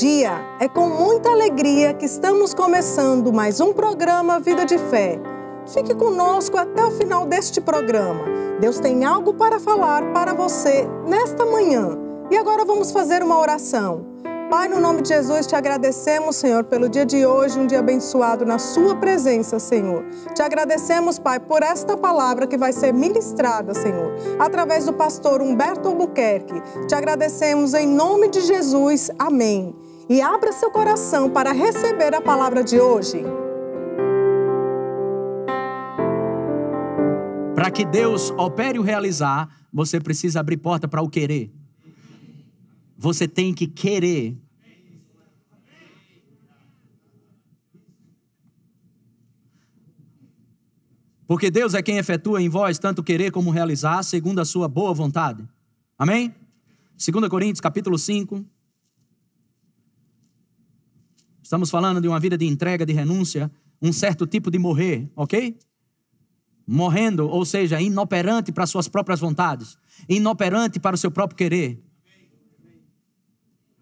dia! É com muita alegria que estamos começando mais um programa Vida de Fé. Fique conosco até o final deste programa. Deus tem algo para falar para você nesta manhã. E agora vamos fazer uma oração. Pai, no nome de Jesus, te agradecemos, Senhor, pelo dia de hoje, um dia abençoado na Sua presença, Senhor. Te agradecemos, Pai, por esta palavra que vai ser ministrada, Senhor, através do pastor Humberto Albuquerque. Te agradecemos em nome de Jesus. Amém e abra seu coração para receber a palavra de hoje. Para que Deus opere o realizar, você precisa abrir porta para o querer. Você tem que querer. Porque Deus é quem efetua em vós tanto querer como realizar, segundo a sua boa vontade. Amém? 2 Coríntios, capítulo 5, Estamos falando de uma vida de entrega, de renúncia, um certo tipo de morrer, ok? Morrendo, ou seja, inoperante para suas próprias vontades, inoperante para o seu próprio querer.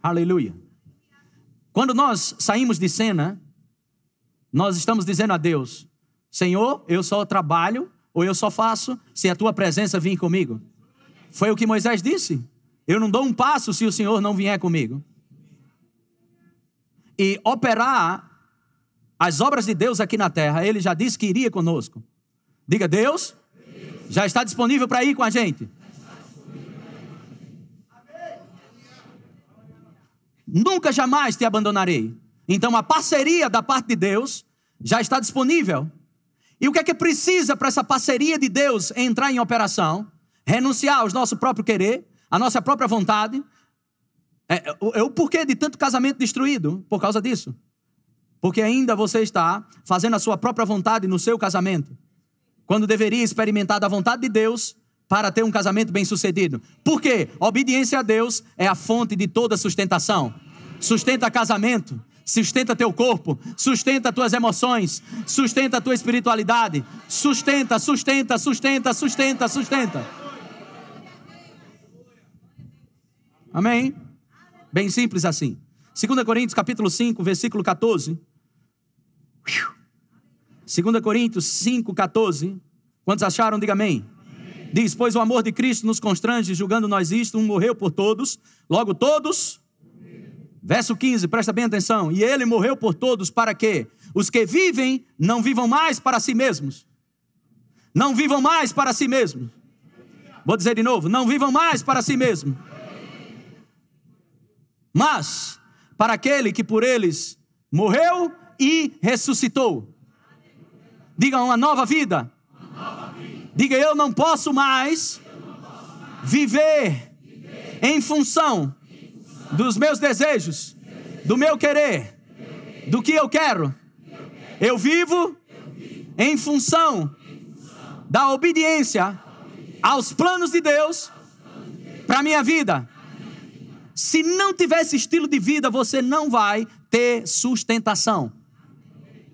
Aleluia. Quando nós saímos de cena, nós estamos dizendo a Deus: Senhor, eu só trabalho ou eu só faço se a tua presença vir comigo. Foi o que Moisés disse. Eu não dou um passo se o Senhor não vier comigo e operar as obras de Deus aqui na terra. Ele já disse que iria conosco. Diga, Deus, Deus. já está disponível para ir com a gente. Nunca jamais te abandonarei. Então a parceria da parte de Deus já está disponível. E o que é que precisa para essa parceria de Deus entrar em operação? Renunciar ao nosso próprio querer, à nossa própria vontade, é, é, é, o porquê de tanto casamento destruído por causa disso. Porque ainda você está fazendo a sua própria vontade no seu casamento, quando deveria experimentar da vontade de Deus para ter um casamento bem sucedido. Por quê? obediência a Deus é a fonte de toda sustentação. Sustenta casamento, sustenta teu corpo, sustenta tuas emoções, sustenta tua espiritualidade, sustenta, sustenta, sustenta, sustenta, sustenta. Amém? Bem simples assim. 2 Coríntios capítulo 5, versículo 14. 2 Coríntios 5, 14. Quantos acharam? Diga amém. Diz, pois o amor de Cristo nos constrange, julgando nós isto, um morreu por todos, logo todos. Verso 15, presta bem atenção. E ele morreu por todos para que os que vivem não vivam mais para si mesmos. Não vivam mais para si mesmos. Vou dizer de novo, não vivam mais para si mesmos mas para aquele que por eles morreu e ressuscitou. Diga uma nova vida. Diga eu não posso mais, viver, em, função dos meus desejos, do meu querer, do que eu quero. Eu, vivo, em função, da, obediência aos planos de Deus, Deus para minha vida se não tiver esse estilo de vida, você não vai ter sustentação.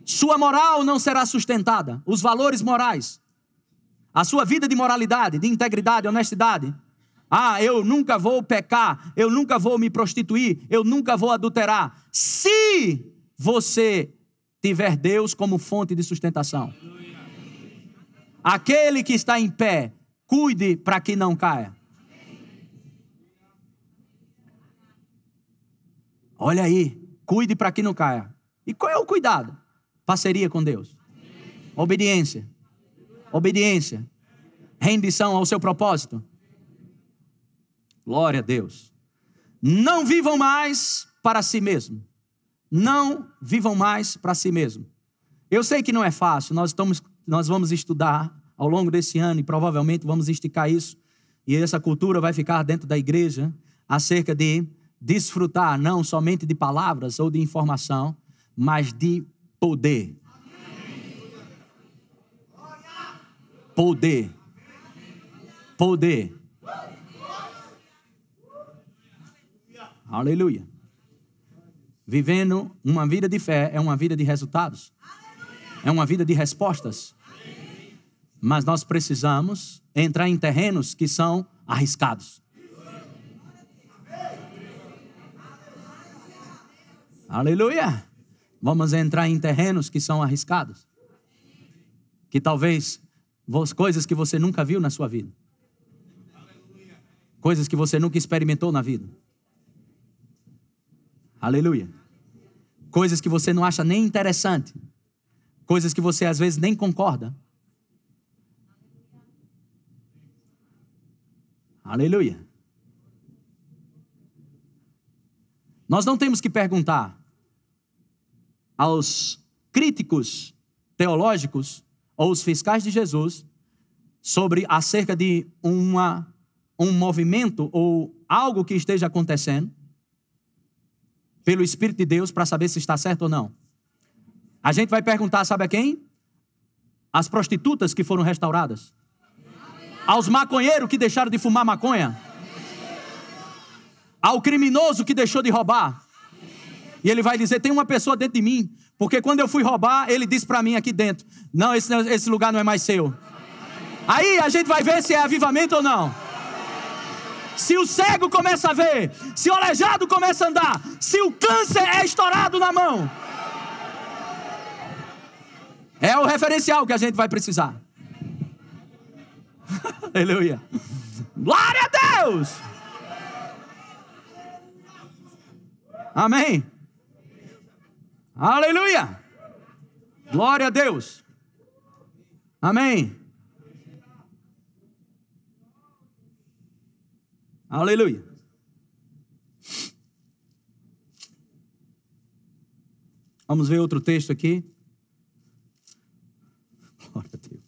Sua moral não será sustentada, os valores morais, a sua vida de moralidade, de integridade, honestidade. Ah, eu nunca vou pecar, eu nunca vou me prostituir, eu nunca vou adulterar. Se você tiver Deus como fonte de sustentação. Aquele que está em pé, cuide para que não caia. Olha aí, cuide para que não caia. E qual é o cuidado? Parceria com Deus. Obediência. Obediência. Rendição ao seu propósito. Glória a Deus. Não vivam mais para si mesmo. Não vivam mais para si mesmo. Eu sei que não é fácil. Nós estamos nós vamos estudar ao longo desse ano e provavelmente vamos esticar isso. E essa cultura vai ficar dentro da igreja acerca de desfrutar não somente de palavras ou de informação, mas de poder. Poder. Poder. Aleluia. Vivendo uma vida de fé é uma vida de resultados. É uma vida de respostas. Mas nós precisamos entrar em terrenos que são arriscados. Aleluia! Vamos entrar em terrenos que são arriscados. Que talvez coisas que você nunca viu na sua vida. Coisas que você nunca experimentou na vida. Aleluia. Coisas que você não acha nem interessante. Coisas que você às vezes nem concorda. Aleluia. Nós não temos que perguntar aos críticos teológicos ou os fiscais de Jesus sobre acerca de uma, um movimento ou algo que esteja acontecendo pelo Espírito de Deus para saber se está certo ou não. A gente vai perguntar, sabe a quem? As prostitutas que foram restauradas. Aos maconheiros que deixaram de fumar maconha. Ao criminoso que deixou de roubar. E ele vai dizer: tem uma pessoa dentro de mim. Porque quando eu fui roubar, ele disse para mim aqui dentro: não, esse, esse lugar não é mais seu. Aí a gente vai ver se é avivamento ou não. Se o cego começa a ver, se o aleijado começa a andar, se o câncer é estourado na mão. É o referencial que a gente vai precisar. Aleluia. Glória a Deus! Amém? Aleluia! Glória a Deus! Amém! Aleluia! Vamos ver outro texto aqui. Glória a Deus.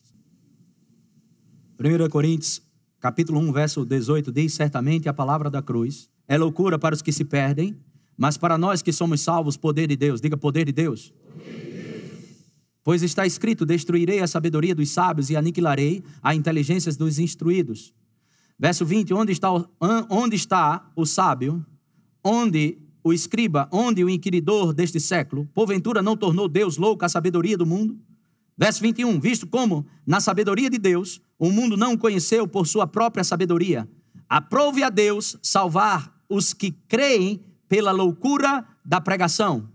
1 Coríntios, capítulo 1, verso 18, diz: Certamente a palavra da cruz é loucura para os que se perdem, mas para nós que somos salvos, poder de Deus, diga poder de Deus. Poder de Deus. Pois está escrito: Destruirei a sabedoria dos sábios e aniquilarei a inteligência dos instruídos. Verso 20: Onde está o, onde está o sábio? Onde o escriba? Onde o inquiridor deste século? Porventura não tornou Deus louco a sabedoria do mundo? Verso 21, visto como, na sabedoria de Deus, o mundo não o conheceu por sua própria sabedoria, aprove a Deus salvar os que creem pela loucura da pregação.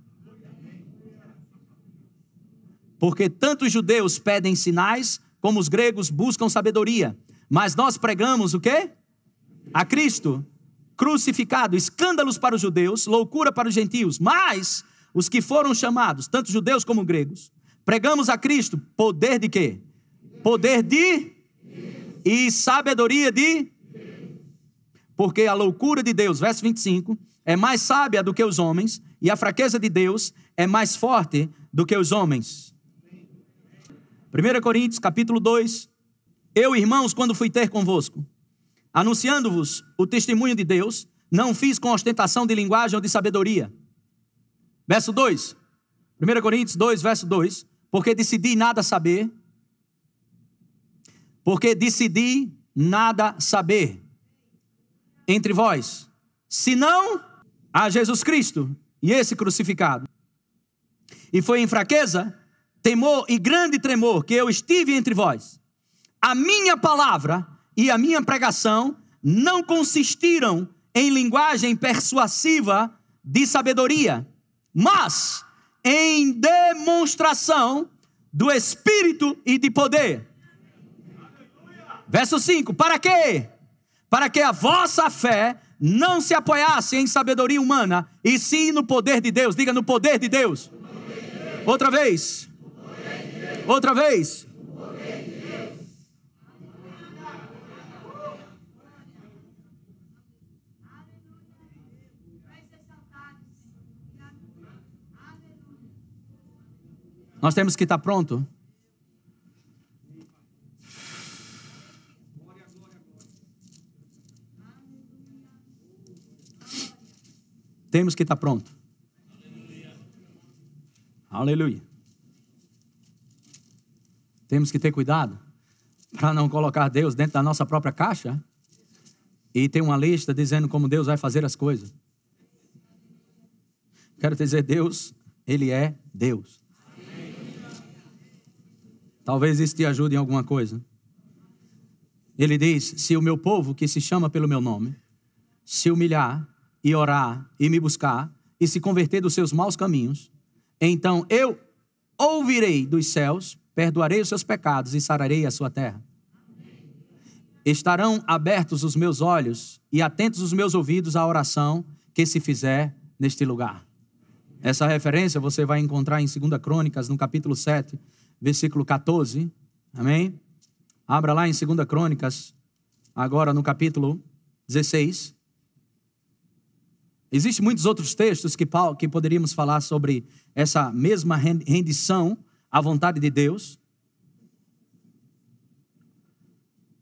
Porque tanto os judeus pedem sinais, como os gregos buscam sabedoria. Mas nós pregamos o quê? A Cristo crucificado, escândalos para os judeus, loucura para os gentios, mas os que foram chamados, tanto judeus como gregos, pregamos a Cristo poder de quê? Poder de e sabedoria de porque a loucura de Deus, verso 25, é mais sábia do que os homens, e a fraqueza de Deus é mais forte do que os homens. 1 Coríntios, capítulo 2. Eu, irmãos, quando fui ter convosco, anunciando-vos o testemunho de Deus, não fiz com ostentação de linguagem ou de sabedoria. Verso 2. 1 Coríntios 2, verso 2. Porque decidi nada saber. Porque decidi nada saber entre vós, senão a Jesus Cristo e esse crucificado. E foi em fraqueza, temor e grande tremor que eu estive entre vós. A minha palavra e a minha pregação não consistiram em linguagem persuasiva de sabedoria, mas em demonstração do Espírito e de poder. Verso 5: Para quê? para que a vossa fé não se apoiasse em sabedoria humana, e sim no poder de Deus. Diga no poder de Deus. Poder de Deus. Outra vez. De Outra vez. Nós temos que estar pronto Temos que estar pronto. Aleluia. Temos que ter cuidado para não colocar Deus dentro da nossa própria caixa e ter uma lista dizendo como Deus vai fazer as coisas. Quero dizer, Deus, Ele é Deus. Talvez isso te ajude em alguma coisa. Ele diz: Se o meu povo, que se chama pelo meu nome, se humilhar e orar e me buscar e se converter dos seus maus caminhos, então eu ouvirei dos céus, perdoarei os seus pecados e sararei a sua terra. Estarão abertos os meus olhos e atentos os meus ouvidos à oração que se fizer neste lugar. Essa referência você vai encontrar em 2 Crônicas, no capítulo 7, versículo 14. Amém? Abra lá em 2 Crônicas, agora no capítulo 16. Existem muitos outros textos que, que poderíamos falar sobre essa mesma rendição à vontade de Deus.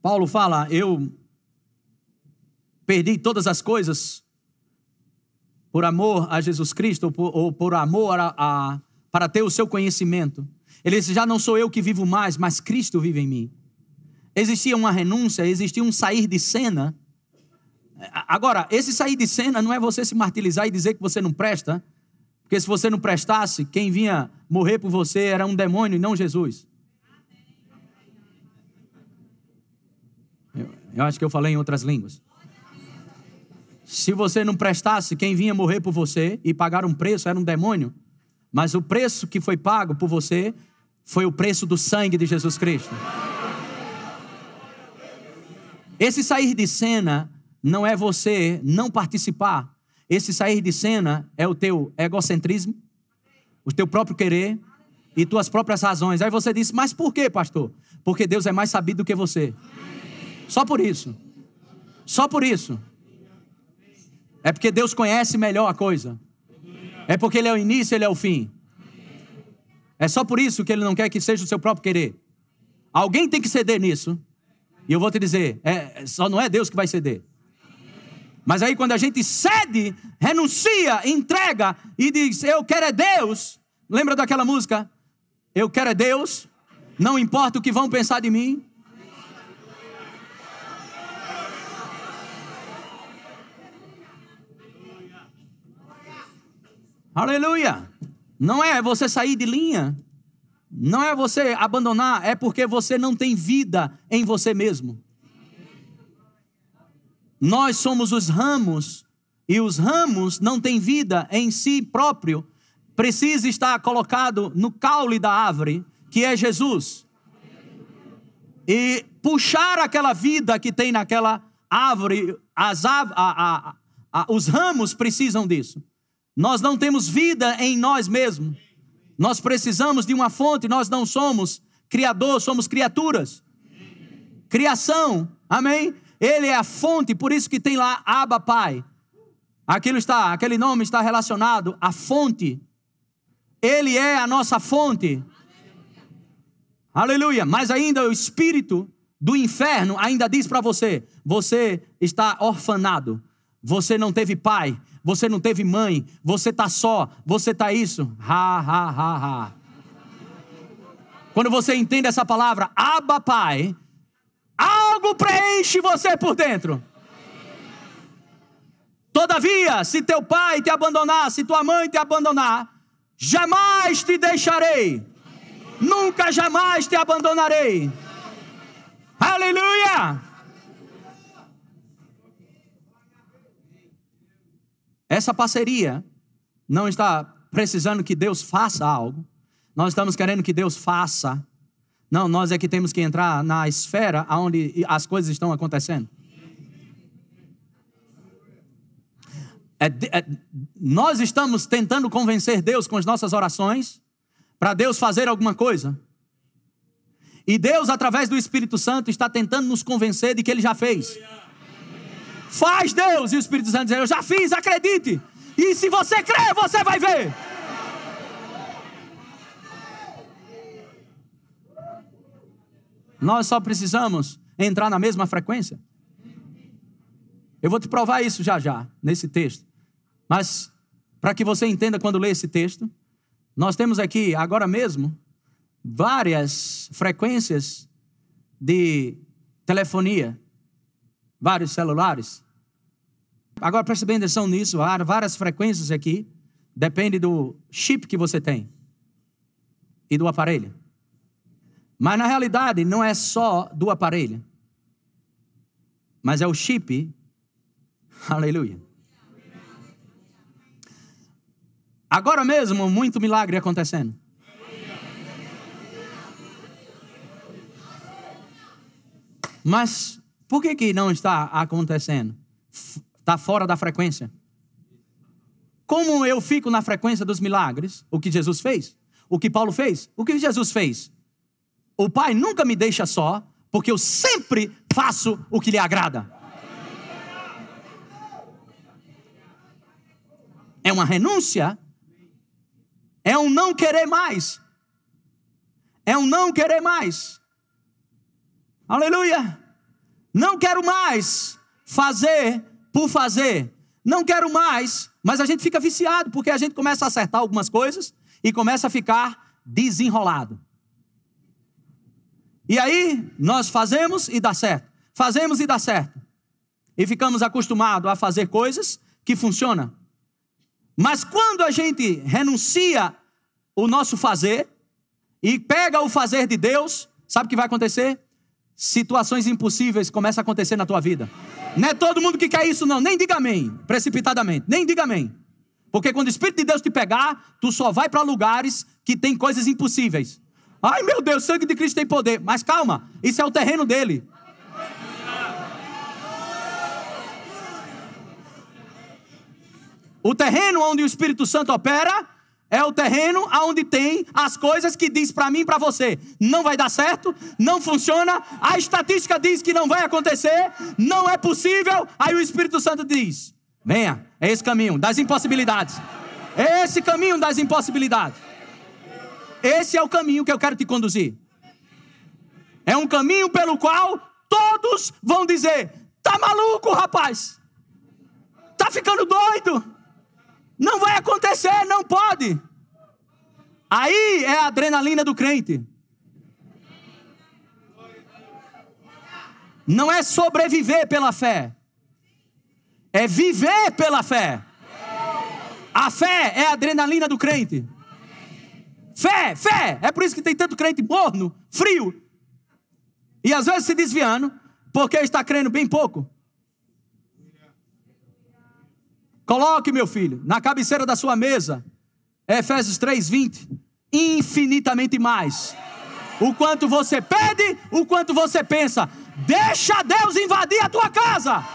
Paulo fala: Eu perdi todas as coisas por amor a Jesus Cristo, ou por amor a, a, para ter o seu conhecimento. Ele disse: Já não sou eu que vivo mais, mas Cristo vive em mim. Existia uma renúncia, existia um sair de cena Agora, esse sair de cena não é você se martirizar e dizer que você não presta, porque se você não prestasse, quem vinha morrer por você era um demônio e não Jesus. Eu, eu acho que eu falei em outras línguas. Se você não prestasse, quem vinha morrer por você e pagar um preço era um demônio, mas o preço que foi pago por você foi o preço do sangue de Jesus Cristo. Esse sair de cena não é você não participar. Esse sair de cena é o teu egocentrismo, o teu próprio querer e tuas próprias razões. Aí você diz: Mas por quê, pastor? Porque Deus é mais sabido do que você. Só por isso. Só por isso. É porque Deus conhece melhor a coisa. É porque Ele é o início, Ele é o fim. É só por isso que Ele não quer que seja o seu próprio querer. Alguém tem que ceder nisso. E eu vou te dizer: é, só não é Deus que vai ceder. Mas aí quando a gente cede, renuncia, entrega e diz: Eu quero é Deus. Lembra daquela música? Eu quero é Deus. Não importa o que vão pensar de mim. Aleluia. Não é você sair de linha. Não é você abandonar, é porque você não tem vida em você mesmo. Nós somos os ramos e os ramos não têm vida em si próprio, precisa estar colocado no caule da árvore, que é Jesus. E puxar aquela vida que tem naquela árvore, as, a, a, a, os ramos precisam disso. Nós não temos vida em nós mesmos. Nós precisamos de uma fonte, nós não somos criador, somos criaturas. Criação, amém? Ele é a fonte, por isso que tem lá Abba Pai. Aquilo está, aquele nome está relacionado à fonte. Ele é a nossa fonte. Aleluia. Mas ainda o espírito do inferno ainda diz para você: você está orfanado, você não teve pai, você não teve mãe, você tá só, você tá isso. Ha, ha, ha, ha. Quando você entende essa palavra, Abba Pai, algo preenche você por dentro. Todavia, se teu pai te abandonar, se tua mãe te abandonar, jamais te deixarei, nunca jamais te abandonarei. Aleluia! Essa parceria não está precisando que Deus faça algo, nós estamos querendo que Deus faça não, nós é que temos que entrar na esfera onde as coisas estão acontecendo. É, é, nós estamos tentando convencer Deus com as nossas orações para Deus fazer alguma coisa. E Deus, através do Espírito Santo, está tentando nos convencer de que Ele já fez. Faz Deus! E o Espírito Santo diz: Eu já fiz, acredite! E se você crê, você vai ver! Nós só precisamos entrar na mesma frequência. Eu vou te provar isso já já, nesse texto. Mas, para que você entenda quando lê esse texto, nós temos aqui, agora mesmo, várias frequências de telefonia, vários celulares. Agora preste bem atenção nisso, há várias frequências aqui, depende do chip que você tem e do aparelho. Mas na realidade não é só do aparelho, mas é o chip. Aleluia. Agora mesmo, muito milagre acontecendo. Mas por que, que não está acontecendo? Está fora da frequência. Como eu fico na frequência dos milagres, o que Jesus fez, o que Paulo fez, o que Jesus fez? O Pai nunca me deixa só, porque eu sempre faço o que lhe agrada. É uma renúncia, é um não querer mais, é um não querer mais. Aleluia! Não quero mais fazer por fazer, não quero mais, mas a gente fica viciado, porque a gente começa a acertar algumas coisas e começa a ficar desenrolado. E aí nós fazemos e dá certo. Fazemos e dá certo. E ficamos acostumados a fazer coisas que funcionam. Mas quando a gente renuncia o nosso fazer e pega o fazer de Deus, sabe o que vai acontecer? Situações impossíveis começam a acontecer na tua vida. Não é todo mundo que quer isso, não. Nem diga amém, precipitadamente. Nem diga amém. Porque quando o Espírito de Deus te pegar, tu só vai para lugares que tem coisas impossíveis. Ai meu Deus, sangue de Cristo tem poder. Mas calma, isso é o terreno dele. O terreno onde o Espírito Santo opera é o terreno onde tem as coisas que diz para mim e para você: não vai dar certo, não funciona, a estatística diz que não vai acontecer, não é possível. Aí o Espírito Santo diz: venha, é esse caminho das impossibilidades. É esse caminho das impossibilidades. Esse é o caminho que eu quero te conduzir. É um caminho pelo qual todos vão dizer: tá maluco, rapaz? Tá ficando doido? Não vai acontecer, não pode. Aí é a adrenalina do crente. Não é sobreviver pela fé, é viver pela fé. A fé é a adrenalina do crente. Fé, fé. É por isso que tem tanto crente morno, frio. E às vezes se desviando, porque está crendo bem pouco. Coloque, meu filho, na cabeceira da sua mesa, Efésios 3:20, infinitamente mais. O quanto você pede, o quanto você pensa. Deixa Deus invadir a tua casa.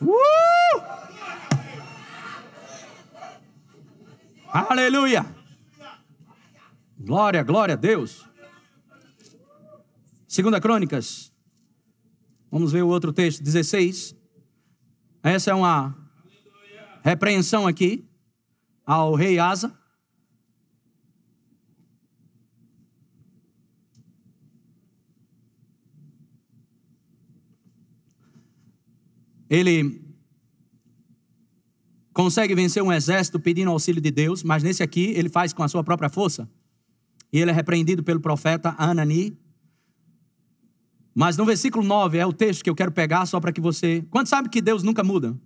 Uh! Aleluia! Glória, glória a Deus. Segunda Crônicas. Vamos ver o outro texto, 16. Essa é uma repreensão aqui ao rei Asa. ele consegue vencer um exército pedindo auxílio de Deus, mas nesse aqui ele faz com a sua própria força. E ele é repreendido pelo profeta Anani. Mas no versículo 9 é o texto que eu quero pegar só para que você. Quanto sabe que Deus nunca muda?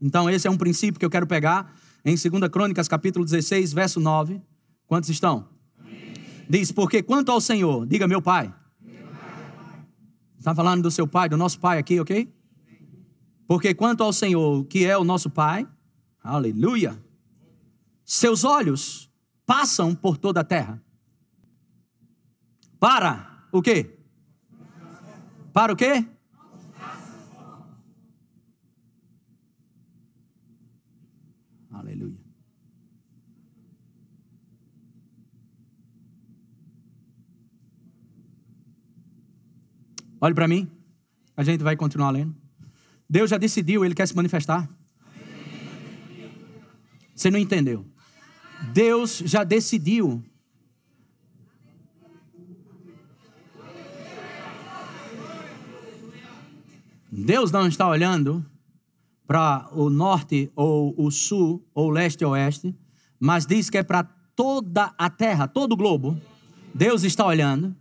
Então esse é um princípio que eu quero pegar em 2 Crônicas, capítulo 16, verso 9. Quantos estão? Diz: Porque quanto ao Senhor, diga meu Pai, Está falando do seu pai, do nosso pai aqui, ok? Porque quanto ao Senhor, que é o nosso pai, aleluia, seus olhos passam por toda a terra. Para o quê? Para o quê? Olhe para mim. A gente vai continuar lendo. Deus já decidiu, ele quer se manifestar. Você não entendeu? Deus já decidiu. Deus não está olhando para o norte ou o sul ou leste ou oeste, mas diz que é para toda a terra, todo o globo. Deus está olhando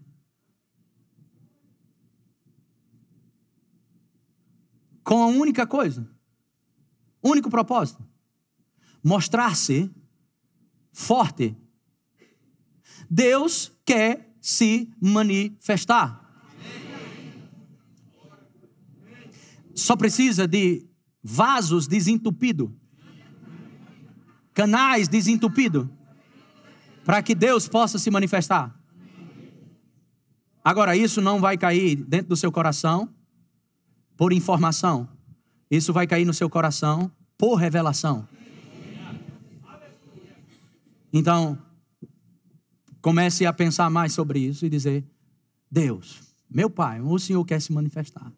com a única coisa, único propósito: mostrar-se forte. Deus quer se manifestar. Só precisa de vasos desentupidos, canais desentupidos, para que Deus possa se manifestar. Agora, isso não vai cair dentro do seu coração, por informação. Isso vai cair no seu coração por revelação. Então, comece a pensar mais sobre isso e dizer: Deus, meu Pai, o Senhor quer se manifestar.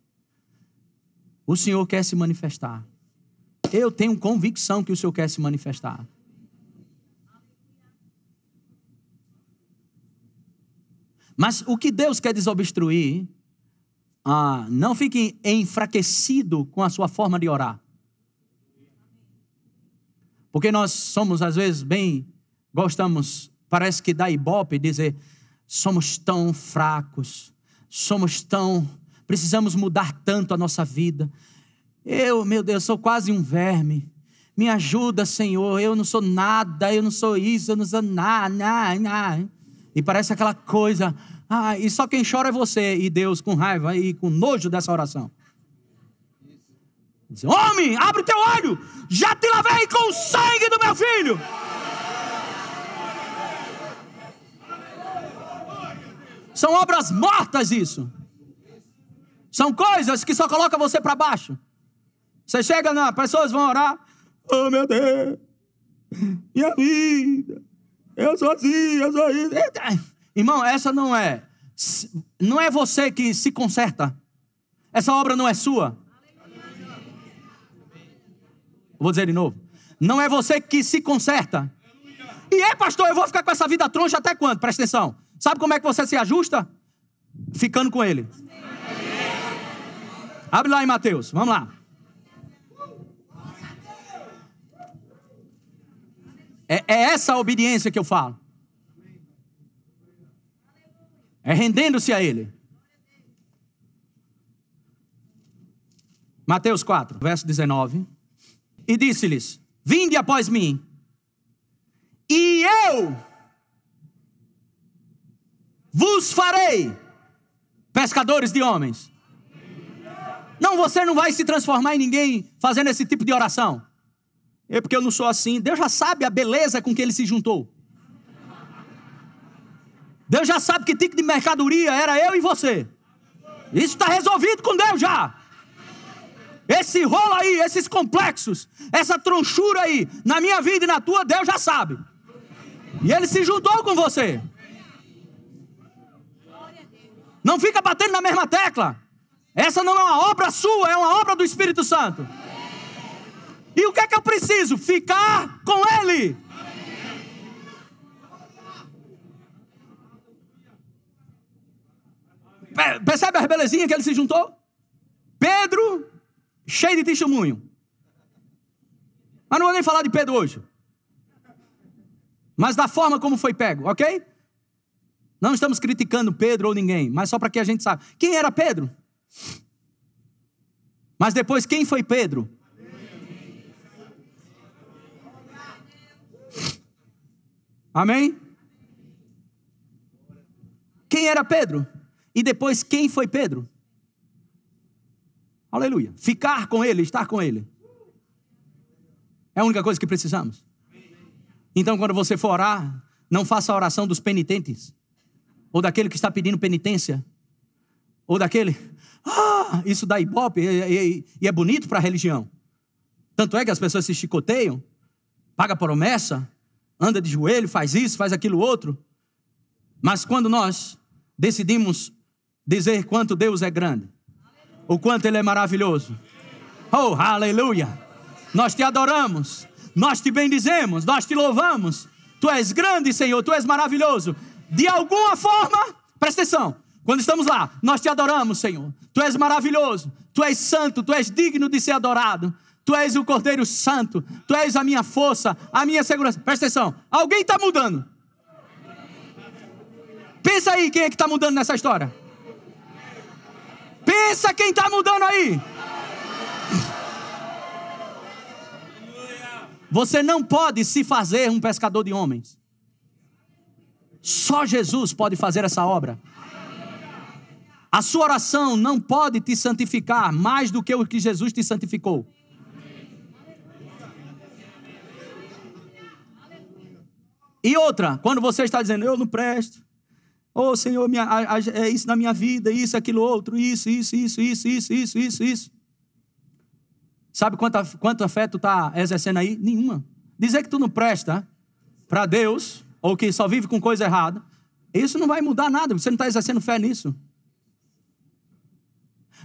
O Senhor quer se manifestar. Eu tenho convicção que o Senhor quer se manifestar. Mas o que Deus quer desobstruir ah, não fique enfraquecido com a sua forma de orar. Porque nós somos, às vezes, bem, gostamos, parece que dá ibope dizer, somos tão fracos, somos tão, precisamos mudar tanto a nossa vida. Eu, meu Deus, sou quase um verme. Me ajuda, Senhor, eu não sou nada, eu não sou isso, eu não sou nada. Na, na. E parece aquela coisa, ah, e só quem chora é você. E Deus com raiva e com nojo dessa oração. Diz, homem, abre teu olho. Já te lavei com o sangue do meu filho. São obras mortas isso. São coisas que só colocam você para baixo. Você chega na, pessoas vão orar. Oh meu Deus, minha vida, eu sou assim, eu sou isso. Irmão, essa não é. Não é você que se conserta. Essa obra não é sua. Vou dizer de novo. Não é você que se conserta. E é, pastor, eu vou ficar com essa vida troncha até quando? Presta atenção. Sabe como é que você se ajusta? Ficando com ele. Abre lá em Mateus. Vamos lá. É, é essa a obediência que eu falo é rendendo-se a Ele. Mateus 4, verso 19. E disse-lhes: Vinde após mim, e eu vos farei pescadores de homens. Não, você não vai se transformar em ninguém fazendo esse tipo de oração. É porque eu não sou assim. Deus já sabe a beleza com que ele se juntou. Deus já sabe que tipo de mercadoria era eu e você. Isso está resolvido com Deus já. Esse rolo aí, esses complexos, essa tronchura aí, na minha vida e na tua, Deus já sabe. E ele se juntou com você. Não fica batendo na mesma tecla. Essa não é uma obra sua, é uma obra do Espírito Santo. E o que é que eu preciso? Ficar com ele. Percebe as belezinhas que ele se juntou? Pedro, cheio de testemunho. Mas não vou nem falar de Pedro hoje. Mas da forma como foi pego, ok? Não estamos criticando Pedro ou ninguém, mas só para que a gente saiba. Quem era Pedro? Mas depois, quem foi Pedro? Amém? Quem era Pedro? E depois, quem foi Pedro? Aleluia. Ficar com ele, estar com ele. É a única coisa que precisamos. Então, quando você for orar, não faça a oração dos penitentes, ou daquele que está pedindo penitência, ou daquele, ah, isso dá ibope, e, e, e é bonito para a religião. Tanto é que as pessoas se chicoteiam, paga promessa, anda de joelho, faz isso, faz aquilo outro. Mas quando nós decidimos dizer quanto Deus é grande, o quanto Ele é maravilhoso. Oh, aleluia! Nós te adoramos, nós te bendizemos, nós te louvamos. Tu és grande, Senhor, tu és maravilhoso. De alguma forma, presta atenção, quando estamos lá, nós te adoramos, Senhor. Tu és maravilhoso, tu és santo, tu és digno de ser adorado. Tu és o Cordeiro Santo, tu és a minha força, a minha segurança. Presta atenção, alguém está mudando. Pensa aí quem é que está mudando nessa história. Pensa quem está mudando aí. Você não pode se fazer um pescador de homens. Só Jesus pode fazer essa obra. A sua oração não pode te santificar mais do que o que Jesus te santificou. E outra, quando você está dizendo, eu não presto, Oh, Senhor, minha, a, a, é isso na minha vida, isso, aquilo, outro, isso, isso, isso, isso, isso, isso, isso, isso. Sabe quanta, quanto fé tu está exercendo aí? Nenhuma. Dizer que tu não presta para Deus, ou que só vive com coisa errada, isso não vai mudar nada, você não está exercendo fé nisso.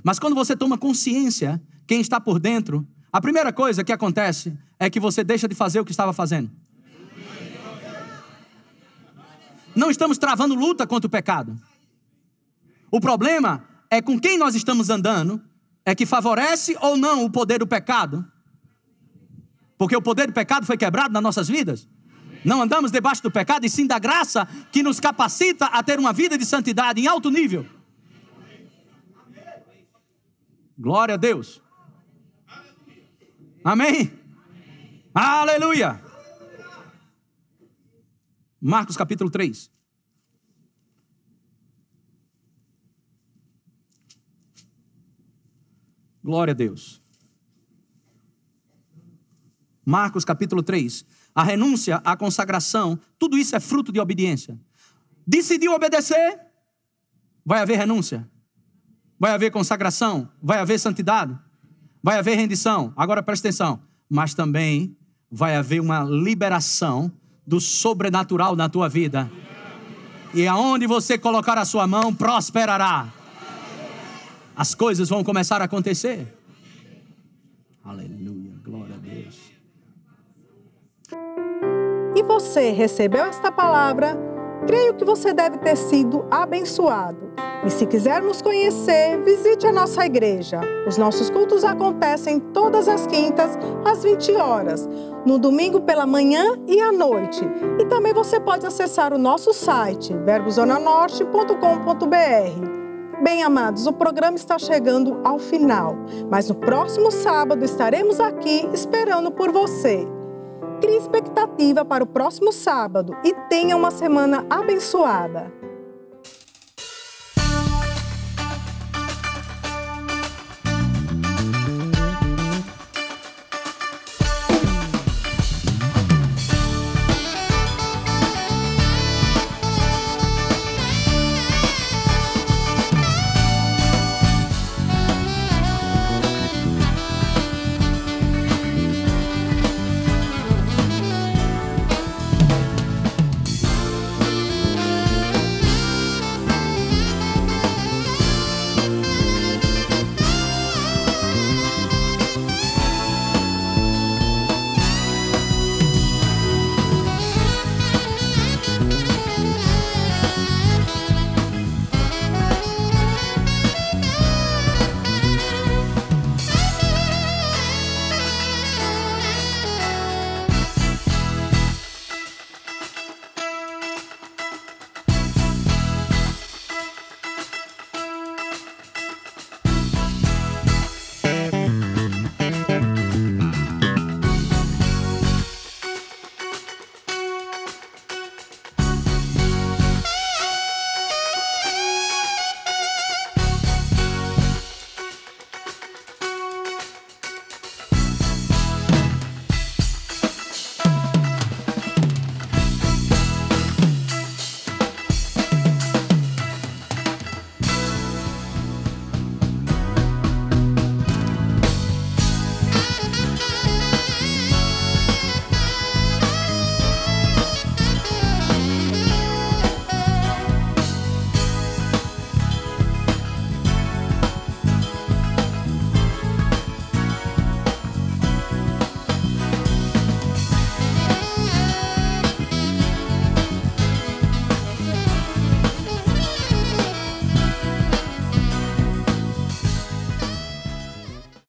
Mas quando você toma consciência quem está por dentro, a primeira coisa que acontece é que você deixa de fazer o que estava fazendo. Não estamos travando luta contra o pecado. O problema é com quem nós estamos andando, é que favorece ou não o poder do pecado. Porque o poder do pecado foi quebrado nas nossas vidas. Não andamos debaixo do pecado e sim da graça que nos capacita a ter uma vida de santidade em alto nível. Glória a Deus. Amém? Aleluia. Marcos capítulo 3. Glória a Deus. Marcos capítulo 3. A renúncia, a consagração, tudo isso é fruto de obediência. Decidiu obedecer? Vai haver renúncia. Vai haver consagração. Vai haver santidade. Vai haver rendição. Agora presta atenção. Mas também vai haver uma liberação do sobrenatural na tua vida. E aonde você colocar a sua mão, prosperará. As coisas vão começar a acontecer. Aleluia, glória a Deus. E você recebeu esta palavra? Creio que você deve ter sido abençoado. E se quiser nos conhecer, visite a nossa igreja. Os nossos cultos acontecem todas as quintas, às 20 horas, no domingo pela manhã e à noite. E também você pode acessar o nosso site, verbozonanorte.com.br. Bem, amados, o programa está chegando ao final, mas no próximo sábado estaremos aqui esperando por você crie expectativa para o próximo sábado e tenha uma semana abençoada.